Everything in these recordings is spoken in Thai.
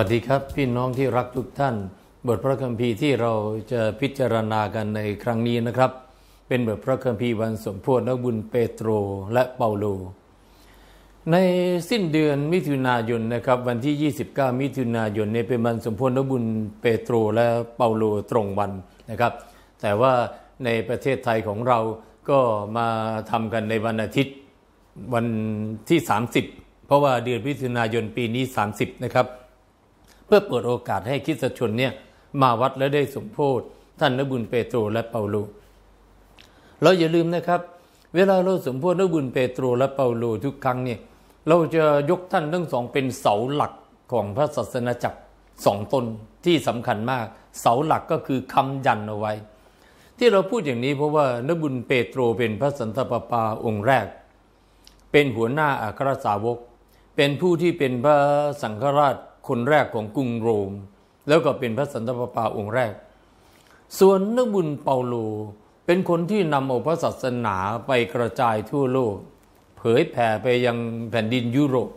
วัสดีครับพี่น้องที่รักทุกท่าน บทพระคัมภีร์ที่เราจะพิจารณากันในครั้งนี้นะครับ เป็นบทพระคัมภีร์วันสมโพธินบุญเปโตรและเปาโล ในสิ้นเดือนมิถุนายนนะครับ วันที่ 29 มิถุนายนเนี่ยเป็นวันสมโพธินบุญเปโตรและเปาโลตรงวันนะครับ แต่ว่าในประเทศไทยของเราก็มาทำกันในวันอาทิตย์วันที่ 30 เพราะว่าเดือนมิถุนายนปีนี้30นะครับเพื่อเปิดโอกาสให้คิดสชนเนี่ยมาวัดและได้สมโพธิท่านนบุญเปโตรและเปาโล เราอย่าลืมนะครับ เวลาเราสมโพธินบุญเปโตรและเปาโลทุกครั้งเนี่ยเราจะยกท่านทั้งสองเป็นเสาหลักของพระศาสนาจักรสองตนที่สำคัญมากเสาหลักก็คือคำยัน เอาไว้ ที่เราพูดอย่างนี้เพราะว่านบุญเปโตรเป็นพระสันตะปาปาองค์แรก เป็นหัวหน้าอัครสาวก เป็นผู้ที่เป็นพระสังฆราชคนแรกของกรุงโรมแล้วก็เป็นพระสันตะปาปาองค์แรก ส่วนนักบุญเปาโลเป็นคนที่นำเอาพระศาสนาไปกระจายทั่วโลก เผยแผ่ไปยังแผ่นดินยุโรป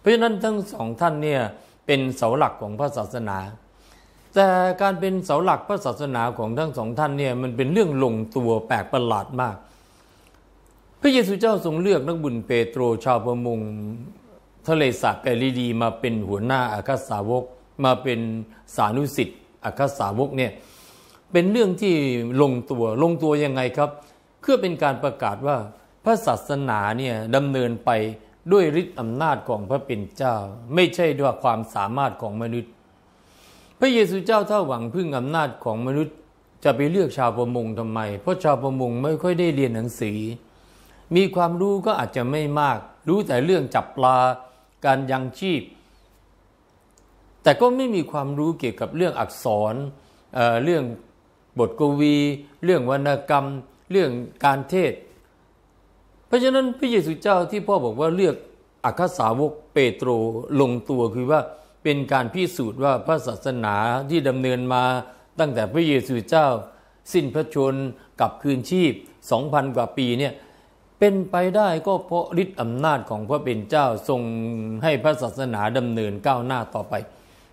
เพราะฉะนั้นทั้งสองท่านเนี่ยเป็นเสาหลักของ พระศาสนา แต่การเป็นเสาหลัก พระศาสนาของทั้งสองท่านเนี่ยมันเป็นเรื่องลงตัวแปลกประหลาดมาก พระเยซูเจ้าทรงเลือกนักบุญเปโตรชาวประมงทะเลสาบแกลีลีมาเป็นหัวหน้าอาคาสาวกมาเป็นสานุสิทธิ์อาคาสาวกเนี่ยเป็นเรื่องที่ลงตัวลงตัวยังไงครับเพื่อเป็นการประกาศว่าพระศาสนาเนี่ยดำเนินไปด้วยฤทธิ์อำนาจของพระเป็นเจ้า ไม่ใช่ด้วยความสามารถของมนุษย์ พระเยซูเจ้าถ้าหวังพึ่งอำนาจของมนุษย์ จะไปเลือกชาวประมงทำไม เพราะชาวประมงไม่ค่อยได้เรียนหนังสือมีความรู้ก็อาจจะไม่มากรู้แต่เรื่องจับปลาการยังชีพ แต่ก็ไม่มีความรู้เกี่ยวกับเรื่องอักษรเเรื่องบทกวี เรื่องวรรณกรรม เรื่องการเทศ เพราะฉะนั้นพระเยซูเจ้าที่พ่อบอกว่าเลือก อักษาวกเปโตรลงตัวคือว่าเป็นการพิสูจน์ว่าพระศาสนาที่ดำเนินมา ตั้งแต่พระเยซูเจ้าสิ้นพระชนกับคืนชีพ2,000 กว่าปีเนี่ยเป็นไปได้ก็เพราะฤทธิ์อำนาจของพระเป็นเจ้าทรงให้พระศาสนาดำเนินก้าวหน้าต่อไป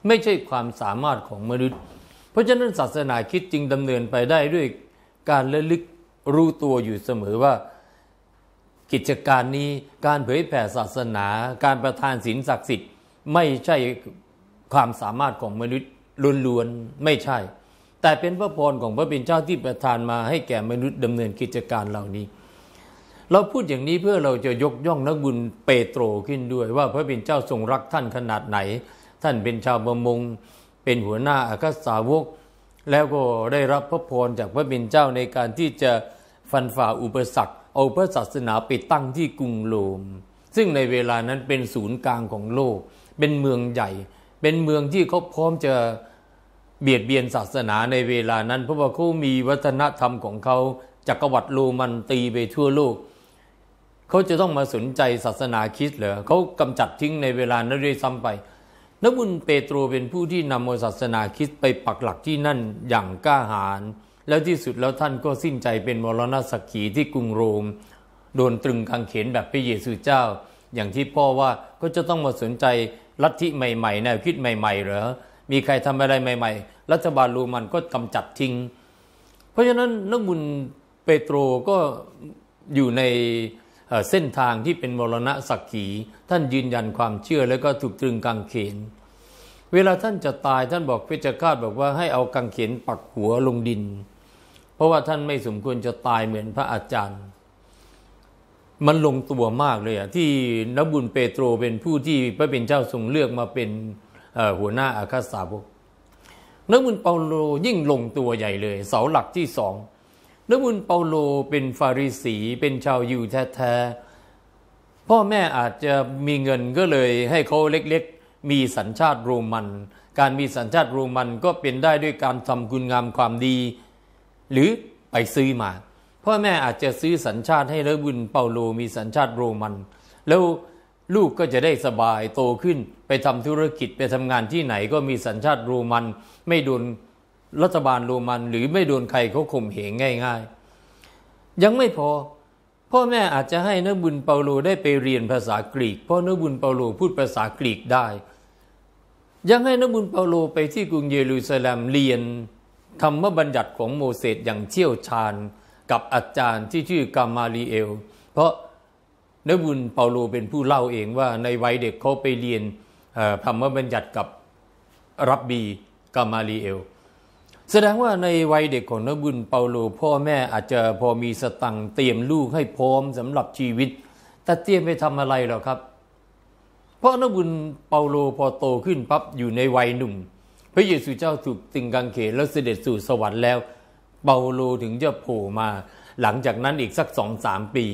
ไม่ใช่ความสามารถของมนุษย์ เพราะฉะนั้นศาสนาคิดจึงดำเนินไปได้ด้วยการระลึกรู้ตัวอยู่เสมอว่ากิจการนี้การเผยแผ่ศาสนาการประทานศีลศักดิ์สิทธิ์ไม่ใช่ความสามารถของมนุษย์ล้วนๆไม่ใช่ แต่เป็นพระพรของพระเป็นเจ้าที่ประทานมาให้แก่มนุษย์ดำเนินกิจการเหล่านี้เราพูดอย่างนี้เพื่อเราจะยกย่องนักบุญเปโตรขึ้นด้วยว่าพระบินเจ้าทรงรักท่านขนาดไหน ท่านเป็นชาวประมง เป็นหัวหน้าอาคัสสาวก แล้วก็ได้รับพระพรจากพระบินเจ้าในการที่จะฟันฝ่าอุปสรรคเอาพระศาสนาไปตั้งที่กรุงโรม ซึ่งในเวลานั้นเป็นศูนย์กลางของโลก เป็นเมืองใหญ่ เป็นเมืองที่เขาพร้อมจะเบียดเบียนศาสนาในเวลานั้น เพราะว่าเขามีวัฒนธรรมของเขาจักรวรรดิโรมันตีไปทั่วโลกเขาจะต้องมาสนใจศาสนาคริสต์เหรอ เขากำจัดทิ้งในเวลานั้นด้วยซ้าไปนบุญเปโตรเป็นผู้ที่นำศาสนาคริสต์ไปปักหลักที่นั่นอย่างกล้าหาญ แล้วที่สุดแล้วท่านก็สิ้นใจเป็นมรณะสักขีที่กรุงโรม โดนตรึงกางเขนแบบพระเยซูเจ้า อย่างที่พ่อว่าก็จะต้องมาสนใจลัทธิใหม่ ๆ แนวคิดใหม่ ๆเหรอ มีใครทำอะไรใหม่ ๆ รัฐบาลโรมันก็กำจัดทิ้ง เพราะฉะนั้นนักบุญเปโตรก็อยู่ในเส้นทางที่เป็นมรณะสักขี ท่านยืนยันความเชื่อแล้วก็ถูกตรึงกางเขน เวลาท่านจะตายท่านบอกเพชฌฆาตบอกว่าให้เอากางเขนปักหัวลงดิน เพราะว่าท่านไม่สมควรจะตายเหมือนพระอาจารย์ มันลงตัวมากเลยอะที่นบุญเปโตรเป็นผู้ที่พระเป็นเจ้าทรงเลือกมาเป็นหัวหน้าอาคาสาวกนบุญเปาโลยิ่งลงตัวใหญ่เลย เสาหลักที่สองนบุญเปาโลเป็นฟาริสีเป็นชาวยิวแท้ๆ พ่อแม่อาจจะมีเงินก็เลยให้เขาเล็ก ๆ มีสัญชาติโรมัน การมีสัญชาติโรมันก็เป็นได้ด้วยการทำคุณ งามความดี หรือไปซื้อมา พ่อแม่อาจจะซื้อสัญชาติให้นบุญเปาโลมีสัญชาติโรมัน แล้วลูกก็จะได้สบายโตขึ้น ไปทำธุรกิจไปทำงานที่ไหนก็มีสัญชาติโรมันไม่โดนรัฐบาลโรมันหรือไม่โดนใครเขาข่มเหงง่าย ๆ ยังไม่พอ พ่อแม่อาจจะให้นักบุญเปาโลได้ไปเรียนภาษากรีก เพราะนักบุญเปาโลพูดภาษากรีกได้ ยังให้นักบุญเปาโลไปที่กรุงเยรูซาเล็มเรียนธรรมบัญญัติของโมเสสอย่างเชี่ยวชาญกับอาจารย์ที่ชื่อกามาลีเอลเพราะนบุญเปาโลเป็นผู้เล่าเองว่าในวัยเด็กเขาไปเรียนธรรมบัญญัติกับรับบีกามาลีเอลแสดงว่าในวัยเด็กของนบุญ เปาโลพ่อแม่อาจจะพอมีสตังเตรียมลูกให้พร้อมสำหรับชีวิต แต่เตรียมไปทำอะไรหรอครับ เพราะนบุญ เปาโลพอโตขึ้นปั๊บ อยู่ในวัยหนุ่ม พระเยซูเจ้าถูกติงกังเขนแล้วเสด็จสู่สวรรค์แล้ว เปาโลถึงจะโผล่มา หลังจากนั้นอีกสักสองสามปี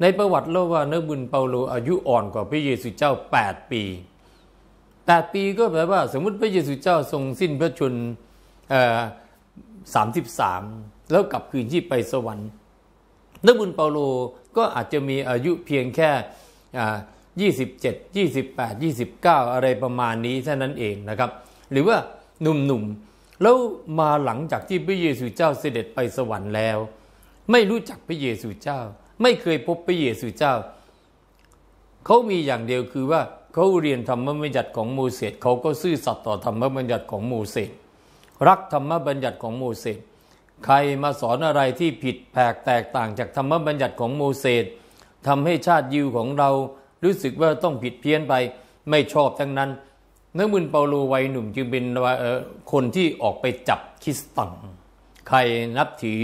ในประวัติเล่าว่านบุญเปาโลอายุอ่อนกว่าพระเยซูเจ้า8ปี8ปีก็แปลว่าสมมติพระเยซูเจ้าทรงสิ้นพระชนสามสิบสามแล้วกลับคืนที่ไปสวรรค์นักบุญเปาโลก็อาจจะมีอายุเพียงแค่ยี่สิบเจ็ดยี่สิบแปดยี่สิบเก้าอะไรประมาณนี้เท่านั้นเองนะครับ หรือว่าหนุ่มๆ แล้วมาหลังจากที่พระเยซูเจ้าเสด็จไปสวรรค์แล้ว ไม่รู้จักพระเยซูเจ้า ไม่เคยพบพระเยซูเจ้าเขามีอย่างเดียวคือว่าเขาเรียนธรรมบัญญัติของโมเสสเขาก็ซื่อสัตย์ต่อธรรมบัญญัติของโมเสสรักธรรมบัญญัติของโมเสส ใครมาสอนอะไรที่ผิดแลกแตกต่างจากธรรมบัญญัติของโมเสสทำให้ชาติยิวของเรา รู้สึกว่าต้องผิดเพี้ยนไป ไม่ชอบทั้งนั้นนักบุญเปาโลวัยหนุ่มจึงเป็นคนที่ออกไปจับคิสตังใครนับถือ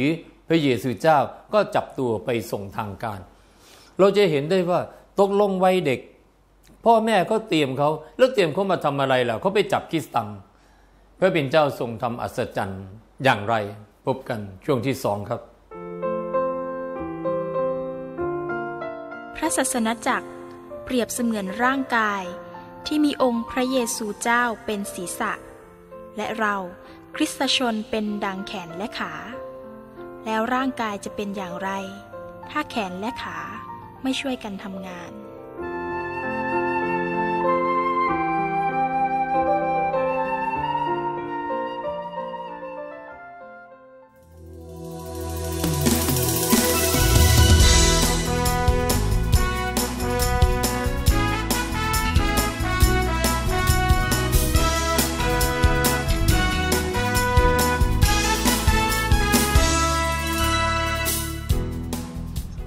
พระเยซูเจ้าก็จับตัวไปส่งทางการ เราจะเห็นได้ว่าตกลงวัยเด็ก พ่อแม่ก็เตรียมเขาแล้วเตรียมเขามาทำอะไรล่ะเขาไปจับคิสตังพระบินเจ้าทรงทำอัศจรรย์อย่างไร พบกันช่วงที่สองครับ พระศาสนจักรเปรียบเสมือนร่างกายที่มีองค์พระเยซูเจ้าเป็นศีรษะ และเราคริสตชนเป็นดังแขนและขา แล้วร่างกายจะเป็นอย่างไร ถ้าแขนและขาไม่ช่วยกันทำงาน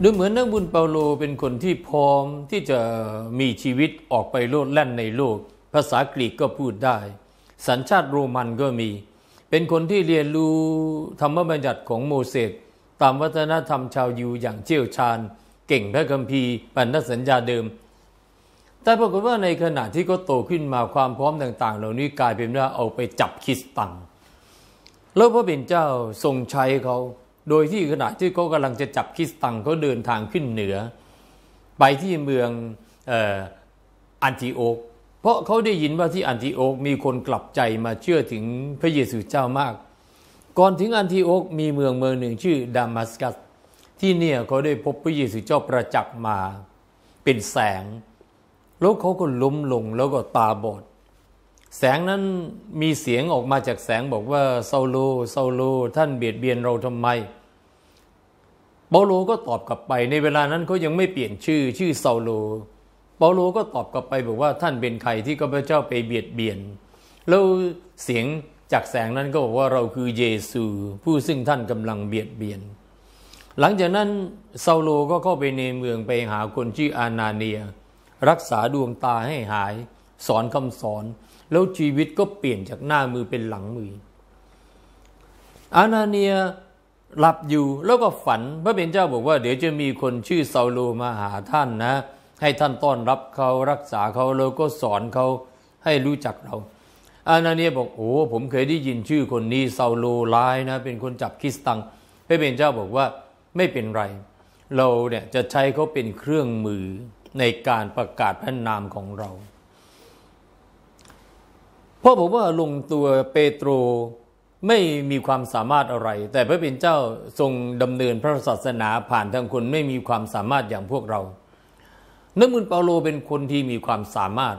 ดูเหมือนนักบุญเปาโลเป็นคนที่พร้อมที่จะมีชีวิตออกไปโลดแล่นในโลก ภาษากรีกก็พูดได้ สัญชาติโรมันก็มี เป็นคนที่เรียนรู้ธรรมบัญญัติของโมเสส ตามวัฒนธรรมชาวยิวอย่างเชี่ยวชาญ เก่งพระคัมภีร์ปันธสัญญาเดิม แต่ปรากฏว่าในขณะที่ก็โตขึ้นมาความพร้อมต่างๆ เหล่านี้กลายเป็นว่าเอาไปจับคิสตังแล้วพระบิดเจ้าทรงใช้เขาโดยที่ขณะที่เขากำลังจะจับคิสตังเขาเดินทางขึ้นเหนือ ไปที่เมืองอันติโอกเพราะเขาได้ยินว่าที่อันติโอกมีคนกลับใจมาเชื่อถึงพระเยซูเจ้ามาก ก่อนถึงอันติโอกมีเมืองเมืองหนึ่งชื่อดามัสกัสที่เนี่ยเขาได้พบพระเยซูเจ้าประจักษ์มาเป็นแสงแล้วเขาก็ล้มลงแล้วก็ตาบอดแสงนั้นมีเสียงออกมาจากแสงบอกว่าเซาลูเซาลูท่านเบียดเบียนเราทำไมเปาโลก็ตอบกลับไปในเวลานั้นเขายังไม่เปลี่ยนชื่อชื่อเซาโลเปาโลก็ตอบกลับไปบอกว่าท่านเป็นใครที่ข้าพเจ้าไปเบียดเบียน แล้วเสียงจากแสงนั้นก็บอกว่าเราคือเยซู ผู้ซึ่งท่านกำลังเบียดเบียน หลังจากนั้นเซาโลก็เข้าไปในเมืองไปหาคนชื่ออานาเนีย รักษาดวงตาให้หายสอนคำสอนแล้วชีวิตก็เปลี่ยนจากหน้ามือเป็นหลังมือ อานาเนีย หลับอยู่แล้วก็ฝันพระเป็นเจ้าบอกว่าเดี๋ยวจะมีคนชื่อเซาโลมาหาท่านนะ ให้ท่านต้อนรับเขารักษาเขาแล้วก็สอนเขาให้รู้จักเรา อานาเนียบอกโอ้ผมเคยได้ยินชื่อคนนี้เซาโลร้ายนะ เป็นคนจับคิสตังพระเป็นเจ้าบอกว่าไม่เป็นไร เราเนี่ยจะใช้เขาเป็นเครื่องมือในการประกาศพระนามของเราพ่อะผมว่าลงตัวเปโตรไม่มีความสามารถอะไร แต่พระบิดเป็นเจ้าทรงดำเนินพระศาสนาผ่านทางคนไม่มีความสามารถอย่างพวกเรา นักบุญเปาโลเป็นคนที่มีความสามารถ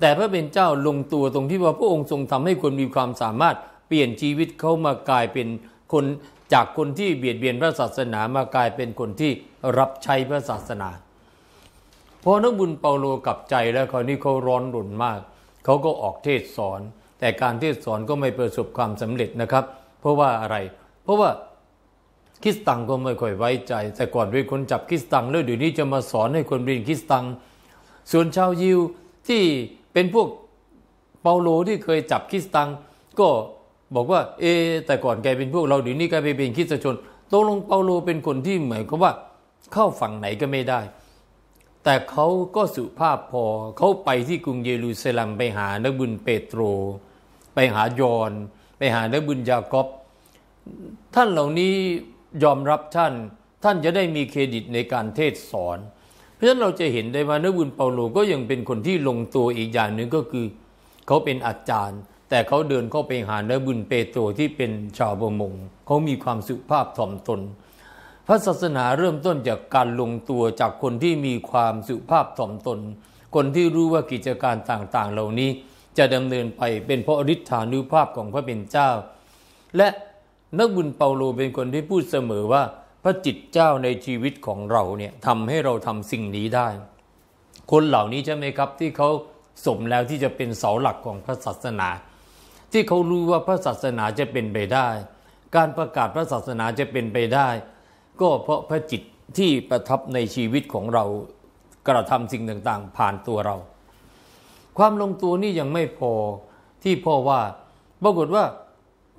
แต่พระเป็นเจ้าลงตัวตรงที่ว่าพระองค์ทรงทำให้คนมีความสามารถเปลี่ยนชีวิตเขามากลายเป็นคนจากคนที่เบียดเบียนพระศาสนามากลายเป็นคนที่รับใช้พระศาสนาพอนักบุญเปาโลกลับใจแล้วคราวนี้เขาร้อนรนมากเขาก็ออกเทศสอนแต่การเทศสอนก็ไม่ประสบความสำเร็จนะครับเพราะว่าอะไร เพราะว่าคริสตังก็ไม่ค่อยไว้ใจแต่ก่อนเป็นคนจับคริสตังแล้วเดี๋ยวนี้จะมาสอนให้คนเรียนคริสตัง ส่วนชาวยิวที่เป็นพวกเปาโลที่เคยจับคริสตังก็บอกว่าเอแต่ก่อนแกเป็นพวกเราเดี๋ยวนี้แกไปเป็นคริสตชนตกลงเปาโลเป็นคนที่เหมือนกับว่าเข้าฝั่งไหนก็ไม่ได้แต่เขาก็สุภาพพอเขาไปที่กรุงเยรูซาเล็มไปหานักบุญเปโตร ไปหายอนไปหานักบุญยากอบท่านเหล่านี้ยอมรับท่านท่านจะได้มีเครดิตในการเทศสอน เพราะฉะนั้นเราจะเห็นได้ว่านักบุญเปาโลก็ยังเป็นคนที่ลงตัวอีกอย่างหนึ่งก็คือเขาเป็นอาจารย์ แต่เขาเดินเข้าไปหานักบุญเปโตรที่เป็นชาวประมงเขามีความสุภาพถ่อมตนเพระศาสนาเริ่มต้นจากการลงตัวจากคนที่มีความสุภาพถ่อมตน คนที่รู้ว่ากิจการต่างๆ เหล่านี้จะดำเนินไปเป็นเพราะฤทธานุภาพของพระเป็นเจ้า และนักบุญเปาโลเป็นคนที่พูดเสมอว่า พระจิตเจ้าในชีวิตของเราเนี่ยทำให้เราทำสิ่งนี้ได้ คนเหล่านี้ใช่ไหมครับ ที่เขาสมแล้วที่จะเป็นเสาหลักของพระศาสนา ที่เขารู้ว่าพระศาสนาจะเป็นไปได้ การประกาศพระศาสนาจะเป็นไปได้ก็เพราะพระจิตที่ประทับในชีวิตของเรากระทำสิ่งต่างๆ ผ่านตัวเรา ความลงตัวนี่ยังไม่พอที่พ่อว่าปรากฏว่า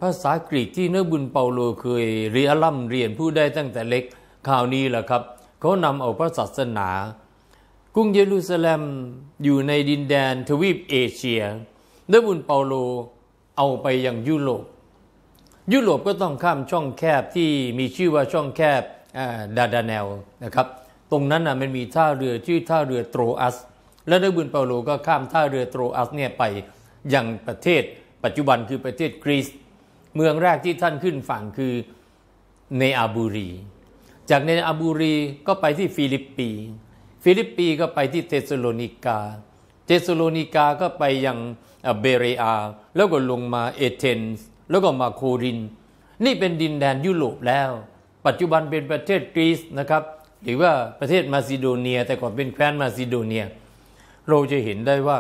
ภาษากรีกที่เนื้อบุญเปาโลเคยเรียล่ำเรียนผู้ได้ตั้งแต่เล็กข่าวนี้แหละครับ เขานำเอาพระศาสนากรุงเยรูซาเล็มอยู่ในดินแดนทวีปเอเชีย เนื้อบุญเปาโลเอาไปยังยุโรปยุโรปก็ต้องข้ามช่องแคบที่มีชื่อว่าช่องแคบดาดานลนะครับตรงนั้นนะมันมีท่าเรือชื่อท่าเรือโตรอัส และนักบุญเปาโลก็ข้ามท่าเรือโตรอัสเนี่ยไปยังประเทศปัจจุบันคือประเทศกรีซเมืองแรกที่ท่านขึ้นฝั่งคือเนอาบูรี จากเนอาบูรีก็ไปที่ฟิลิปปีฟิลิปปีก็ไปที่เทสโลนิกา เทสโลนิกาก็ไปยังเบเรอา แล้วก็ลงมาเอเธนส์แล้วก็มาโคริน นี่เป็นดินแดนยุโรปแล้ว ปัจจุบันเป็นประเทศกรีซนะครับ หรือว่าประเทศมาซิโดเนียแต่ก่อนเป็นแคว้นมาซิโดเนีย เราจะเห็นได้ว่า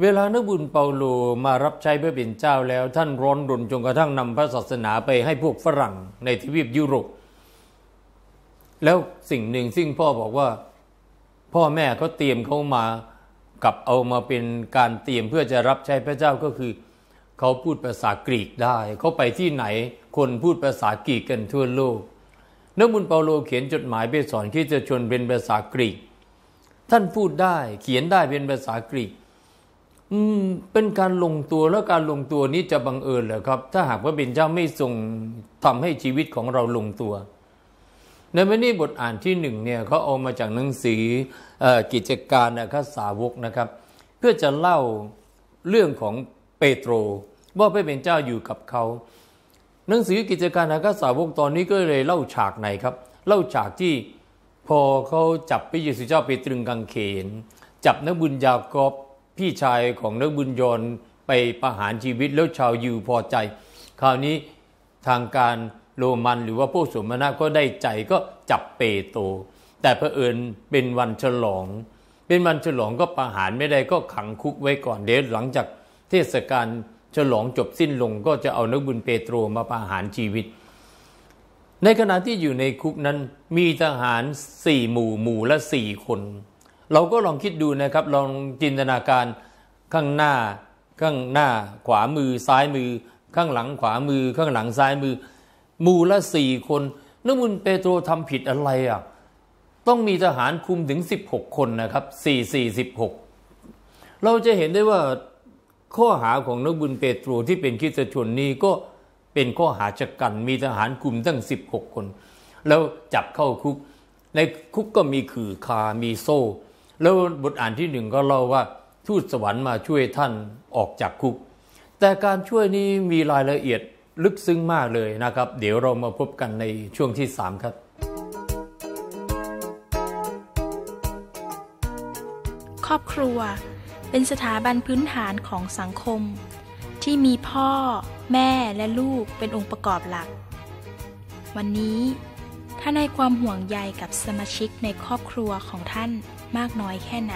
เวลานักบุญเปาโลมารับใช้เพื่อเป็นเจ้าแล้วท่านร้อนรนจนกระทั่งนำพระศาสนาไปให้พวกฝรั่งในทวีปยุโรป แล้วสิ่งหนึ่งซึ่งพ่อบอกว่าพ่อแม่เขาเตรียมเขามากับเอามาเป็นการเตรียมเพื่อจะรับใช้พระเจ้าก็คือเขาพูดภาษากรีกได้ เขาไปที่ไหนคนพูดภาษากรีกกันทั่วโลกนักบุญเปาโลเขียนจดหมายไปสอนคริสตชนเป็นภาษากรีกท่านพูดได้ เขียนได้เป็นภาษากรีกอืมเป็นการลงตัวแล้วการลงตัวนี้จะบังเอิญเหรอครับถ้าหากว่าเป็นเจ้าไม่ทรงทำให้ชีวิตของเราลงตัว ในวันนี้บทอ่านที่หนึ่งเนี่ยเขาเอามาจากหนังสืออกิจการนะครับสาวกนะครับ เพื่อจะเล่าเรื่องของเปโตรว่าพระเป็นเจ้าอยู่กับเขา หนังสือกิจการอากาสาวกตอนนี้ก็เลยเล่าฉากไหนครับ เล่าฉากที่พอเขาจับพระเยซูเจ้าไปตรึงกางเขน จับนักบุญยากอบพี่ชายของนักบุญยนไปประหารชีวิต แล้วชาวยิวพอใจ คราวนี้ทางการโรมันหรือว่าพวกสมณะก็ได้ใจก็จับเปโต แต่เผอิญเป็นวันฉลอง เป็นวันฉลองก็ประหารไม่ได้ก็ขังคุกไว้ก่อน เดี๋ยวหลังจากเทศกาลฉลองจบสิ้นลงก็จะเอานักบุญเปโตรมาประหารชีวิต ในขณะที่อยู่ในคุกนั้นมีทหารสี่หมู่หมู่ละสี่คน เราก็ลองคิดดูนะครับลองจินตนาการข้างหน้า ข้างหน้าขวามือซ้ายมือข้างหลังขวามือ ข้างหลังซ้ายมือหมู่ละสี่คนนักบุญเปโตรทำผิดอะไรอ่ะต้องมีทหารคุมถึง 16 คนนะครับ4 4 16เราจะเห็นได้ว่าข้อหาของนักบุญเปโตรที่เป็นคริสชนนี้ก็เป็นข้อหาชะกันมีทหารกลุ่มตั้ง 16 คน แล้วจับเข้าคุกในคุกก็มีขื่อคา มีโซ่ แล้วบทอ่านที่หนึ่งก็เล่าว่าทูตสวรรค์มาช่วยท่านออกจากคุก แต่การช่วยนี้มีรายละเอียดลึกซึ้งมากเลยนะครับ เดี๋ยวเรามาพบกันในช่วงที่ 3 ครับ ครอบครัวเป็นสถาบันพื้นฐานของสังคม ที่มีพ่อ แม่และลูกเป็นองค์ประกอบหลัก วันนี้ ท่านให้ความห่วงใยกับสมาชิกในครอบครัวของท่านมากน้อยแค่ไหน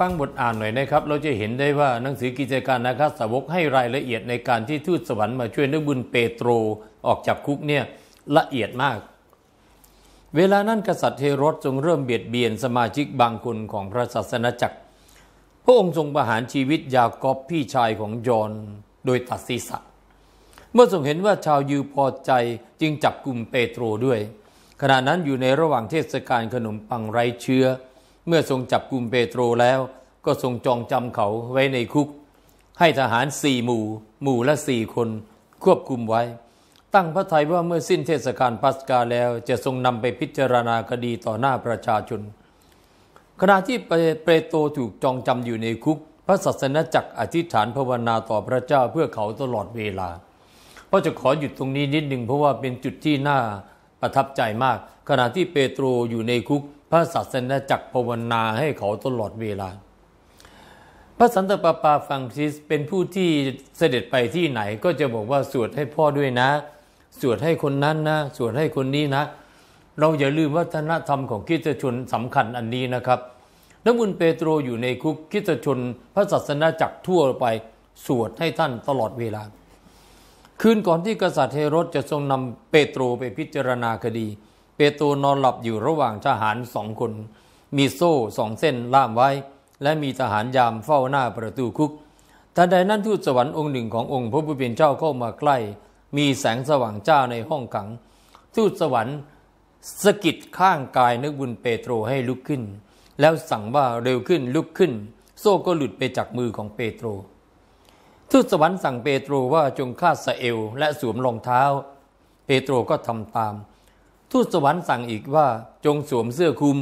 ฟังบทอ่านหน่อยนะครับ เราจะเห็นได้ว่าหนังสือกิจการนาคสาวกให้รายละเอียดในการที่ทูตสวรรค์มาช่วยนักบุญเปโตรออกจากคุกเนี่ยละเอียดมาก เวลานั้นกษัตริย์เฮโรดทรงเริ่มเบียดเบียนสมาชิกบางคนของพระศาสนาจักร พระองค์ทรงประหารชีวิตยากอบพี่ชายของยอนโดยตัดศีรษะ เมื่อทรงเห็นว่าชาวยูพอใจจึงจับกลุ่มเปโตรด้วย ขณะนั้นอยู่ในระหว่างเทศกาลขนมปังไร้เชื้อเมื่อทรงจับกลุ่มเปโตรแล้วก็ทรงจองจำเขาไว้ในคุก ให้ทหารสี่หมู่ หมู่ละสี่คนควบคุมไว้ ตั้งพระทัยว่าเมื่อสิ้นเทศกาลปัสกาแล้วจะทรงนำไปพิจารณาคดีต่อหน้าประชาชน ขณะที่เปโตรถูกจองจำอยู่ในคุก พระศาสนาจักรอธิษฐานภาวนาต่อพระเจ้าเพื่อเขาตลอดเวลาพราะจะขอหยุดตรงนี้นิดหนึ่งเพราะว่าเป็นจุดที่น่าประทับใจมาก ขณะที่เปโตรอยู่ในคุกพระศาสนาจักภาวนาให้เขาตลอดเวลา พระสันตะปาปาฟังซิสเป็นผู้ที่เสด็จไปที่ไหนก็จะบอกว่าสวดให้พ่อด้วยนะ สวดให้คนนั้นนะ สวดให้คนนี้นะ เราอย่าลืมวัฒนธรรมของคิดชนสำคัญอันนี้นะครับ น้ำมุนเปโตรอยู่ในคุกคิดชนพระศาสนาจักทั่วไปสวดให้ท่านตลอดเวลา คืนก่อนที่กษัตริย์เฮโรดจะทรงนำเปโตรไปพิจารณาคดีเปโตรนอนหลับอยู่ระหว่างทหารสองคน มีโซ่สองเส้นล่ามไว้ และมีทหารยามเฝ้าหน้าประตูคุกทันใดนั้นทูตสวรรค์องค์หนึ่งขององค์พระผู้เป็นเจ้าเข้ามาใกล้ มีแสงสว่างจ้าในห้องขัง ทูตสวรรค์สะกิดข้างกายนักบุญเปโตรให้ลุกขึ้น แล้วสั่งว่าเร็วขึ้นลุกขึ้น โซ่ก็หลุดไปจากมือของเปโตรทูตสวรรค์สั่งเปโตรว่าจงคาดสะเอวและสวมรองเท้า เปโตรก็ทำตามทูตสวรรค์สั่งอีกว่าจงสวมเสื้อคลุม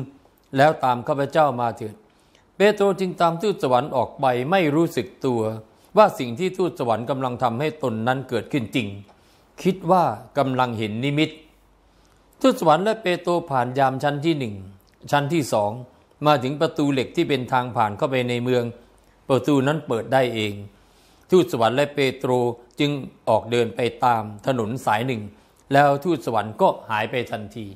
แล้วตามข้าพเจ้ามาเถิดเปโตรจึงตามทูตสวรรค์ออกไปไม่รู้สึกตัวว่าสิ่งที่ทูตสวรรค์กำลังทำให้ตนนั้นเกิดขึ้นจริง คิดว่ากำลังเห็นนิมิตทูตสวรรค์และเปโตรผ่านยามชั้นที่หนึ่งชั้นที่สองมาถึงประตูเหล็กที่เป็นทางผ่านเข้าไปในเมือง ประตูนั้นเปิดได้เองทูตสวรรค์และเปโตรจึงออกเดินไปตามถนนสายหนึ่งแล้วทูตสวรรค์ก็หายไปทันที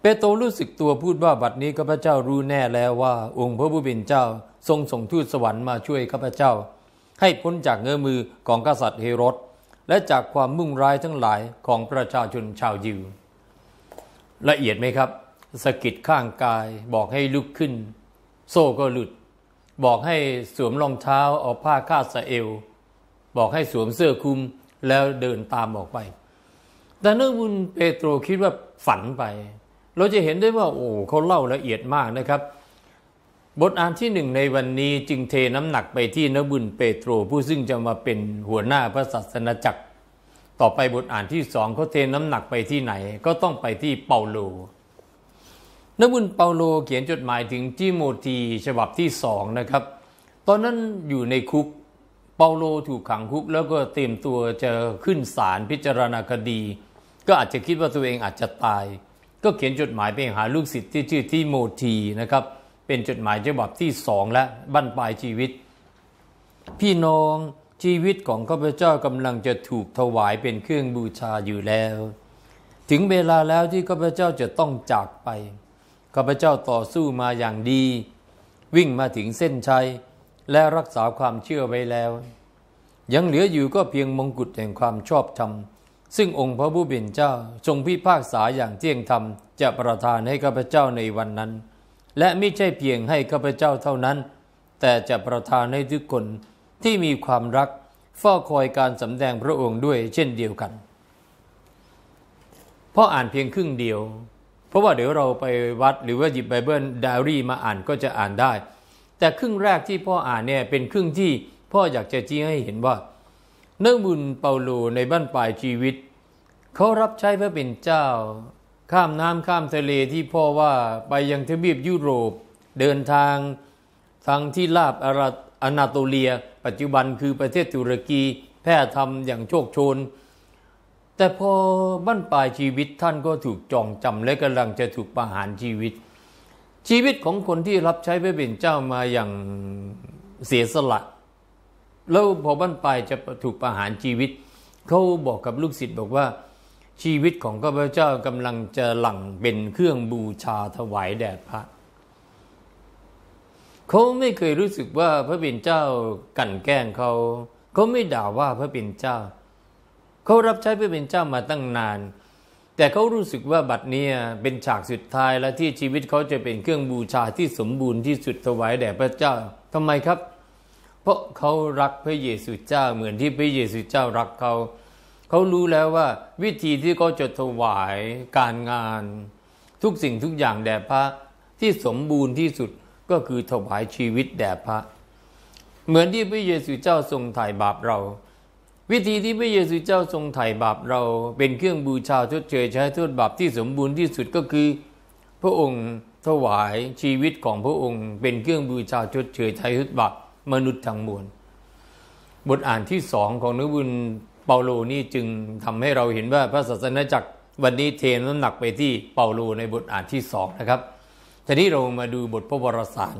เปโตรรู้สึกตัวพูดว่าบัดนี้ข้าพเจ้ารู้แน่แล้วว่าองค์พระผู้เป็นเจ้าทรงส่งทูตสวรรค์มาช่วยข้าพเจ้า ให้พ้นจากเงื้อมือของกษัตริย์เฮโรดและจากความมุ่งร้ายทั้งหลายของประชาชนชาวยิวละเอียดไหมครับ สกิดข้างกายบอกให้ลุกขึ้น โซ่ก็หลุด บอกให้สวมรองเท้าเอาผ้าคาดสะเอวบอกให้สวมเสื้อคลุมแล้วเดินตามออกไปแต่เนืองบุญเปโตรคิดว่าฝันไป เราจะเห็นได้ว่าโอ้เขาเล่าละเอียดมากนะครับ บทอ่านที่หนึ่งในวันนี้จึงเทน้ำหนักไปที่นบุญเปโตรผู้ซึ่งจะมาเป็นหัวหน้าพระศาสนาจักร ต่อไปบทอ่านที่สองเขาเทน้ำหนักไปที่ไหน ก็ต้องไปที่เปาโลนบุญเปาโลเขียนจดหมายถึงจิโมธีฉบับที่สองนะครับ ตอนนั้น อยู่ในคุกเปาโลถูกขังคุกแล้วก็เตรียมตัวจะขึ้นศาลพิจารณาคดี ก็อาจจะคิดว่าตัวเองอาจจะตาย ก็เขียนจดหมายไปหาลูกศิษย์ที่ชื่อที่โมทีนะครับ เป็นจดหมายฉบับที่สองและบั้นปลายชีวิต พี่น้องชีวิตของข้าพเจ้ากำลังจะถูกถวายเป็นเครื่องบูชาอยู่แล้ว ถึงเวลาแล้วที่ข้าพเจ้าจะต้องจากไปข้าพเจ้าต่อสู้มาอย่างดี วิ่งมาถึงเส้นชัยและรักษาความเชื่อไว้แล้วยังเหลืออยู่ก็เพียงมงกุฎแห่งความชอบธรรมซึ่งองค์พระผู้เป็นเจ้าทรงพิพากษาอย่างเที่ยงธรรม จะประทานให้ข้าพเจ้าในวันนั้น และไม่ใช่เพียงให้ข้าพเจ้าเท่านั้น แต่จะประทานให้ทุกคน ที่มีความรักเฝ้าคอยการสำแดงพระองค์ด้วย เช่นเดียวกันเพราะอ่านเพียงครึ่งเดียว เพราะว่าเดี๋ยวเราไปวัดหรือว่าหยิบไบเบิลไดอารี่มาอ่านก็จะอ่านได้แต่ครึ่งแรกที่พ่ออ่านเนี่ยเป็นครึ่งที่พ่ออยากจะชี้ให้เห็นว่าเนื้อบุญเปาโลในบ้านปลายชีวิต เขารับใช้พระเป็นเจ้าข้ามน้ำข้ามทะเลที่พ่อว่าไปยังทวีปยุโรปเดินทางทางที่ลาบอาอนาโตเลีย ปัจจุบันคือประเทศตุรกีแพร่ธรรมอย่างโชคชน แต่พอบ้านปลายชีวิตท่านก็ถูกจองจำและกำลังจะถูกประหารชีวิตชีวิตของคนที่รับใช้พระบินเจ้ามาอย่างเสียสละแล้วพอบั้นปลายจะถูกประหารชีวิตเขาบอกกับลูกศิษย์บอกว่า ชีวิตของข้าพเจ้ากำลังจะหลั่งเป็นเครื่องบูชาถวายแด่พระเขาไม่เคยรู้สึกว่าพระบิ์เจ้ากั่นแกล้งเขาเขาไม่ด่าว่าพระบิ์เจ้าเขารับใช้พระบิ์เจ้ามาตั้งนานแต่เขารู้สึกว่าบัดนี้เป็นฉากสุดท้ายและที่ชีวิตเขาจะเป็นเครื่องบูชาที่สมบูรณ์ที่สุดถวายแด่พระเจ้าทำไมครับ เพราะเขารักพระเยซูเจ้าเหมือนที่พระเยซูเจ้ารักเขา เขารู้แล้วว่าวิธีที่เขาจะถวายการงาน ทุกสิ่งทุกอย่างแด่พระ ที่สมบูรณ์ที่สุดก็คือถวายชีวิตแด่พระ เหมือนที่พระเยซูเจ้าทรงถ่ายบาปเราวิธีที่พระเยซูเจ้าทรงไถ่บาปเราเป็นเครื่องบูชาชดเชยใช้โทษบาปที่สมบูรณ์ที่สุดก็คือ พระองค์ถวายชีวิตของพระองค์ เป็นเครื่องบูชาชดเชยใช้โทษบาปมนุษย์ทั้งมวลบทอ่านที่สองของนบุญเปาโลนี่จึงทำให้เราเห็นว่าพระศาสนาจักรวันนี้เทน้ำหนักไปที่เปาโลในบทอ่านที่สองนะครับทีนี้เรามาดูบทพระวรสาร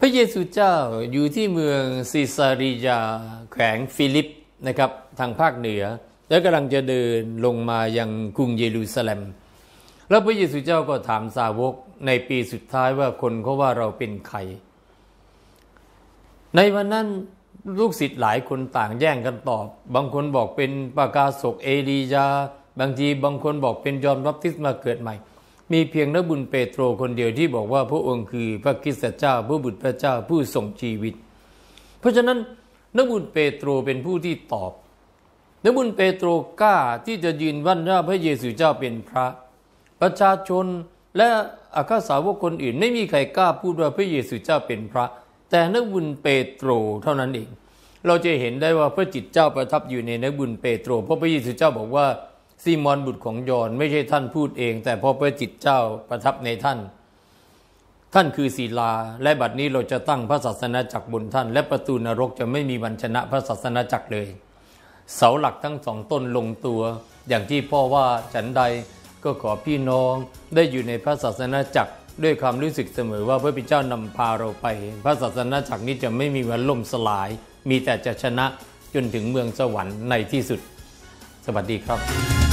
พระเยซูเจ้าอยู่ที่เมืองซิซาริยาแขวงฟิลิปนะครับทางภาคเหนือ และกำลังจะเดินลงมายังกรุงเยรูซาเล็มแล้วพระเยซูเจ้าก็ถามสาวกในปีสุดท้ายว่าคนเขาว่าเราเป็นใคร ในวันนั้นลูกศิษย์หลายคนต่างแย่งกันตอบ บางคนบอกเป็นปากาศกเอลียา บางทีบางคนบอกเป็นยอมรับทิสมาเกิดใหม่มีเพียงนบุญเปโตรคนเดียวที่บอกว่าพระองค์คือพระคริสตเจ้าผู้บุตรพระเจ้าผู้ส่งชีวิต เพราะฉะนั้นนบุญเปโตรเป็นผู้ที่ตอบนบุญเปโตรกล้าที่จะยืนวันว่าพระเยซูเจ้าเป็นพระ ประชาชนและอาคาสาวกคนอื่น ไม่มีใครกล้าพูดว่าพระเยซูเจ้าเป็นพระ แต่นบุญเปโตรเท่านั้นเองเราจะเห็นได้ว่าพระจิตเจ้าประทับอยู่ในนบุญเปโตรเพราะพระเยซูเจ้าบอกว่าซีมอนบุตรของยอนไม่ใช่ท่านพูดเอง แต่พอพระจิตเจ้าประทับในท่าน ท่านคือศีลาและบัดนี้เราจะตั้งพระศาสนาจักรบนท่าน และประตูนรกจะไม่มีวันชนะพระศาสนาจักรเลย เสาหลักทั้งสองต้นลงตัว อย่างที่พ่อว่าฉันใดก็ขอพี่น้อง ได้อยู่ในพระศาสนาจักรด้วยความรู้สึกเสมอว่าพระพิเจ้านำพาเราไปพระศาสนาจักรนี้จะไม่มีวันล่มสลาย มีแต่จะชนะจนถึงเมืองสวรรค์ในที่สุด สวัสดีครับ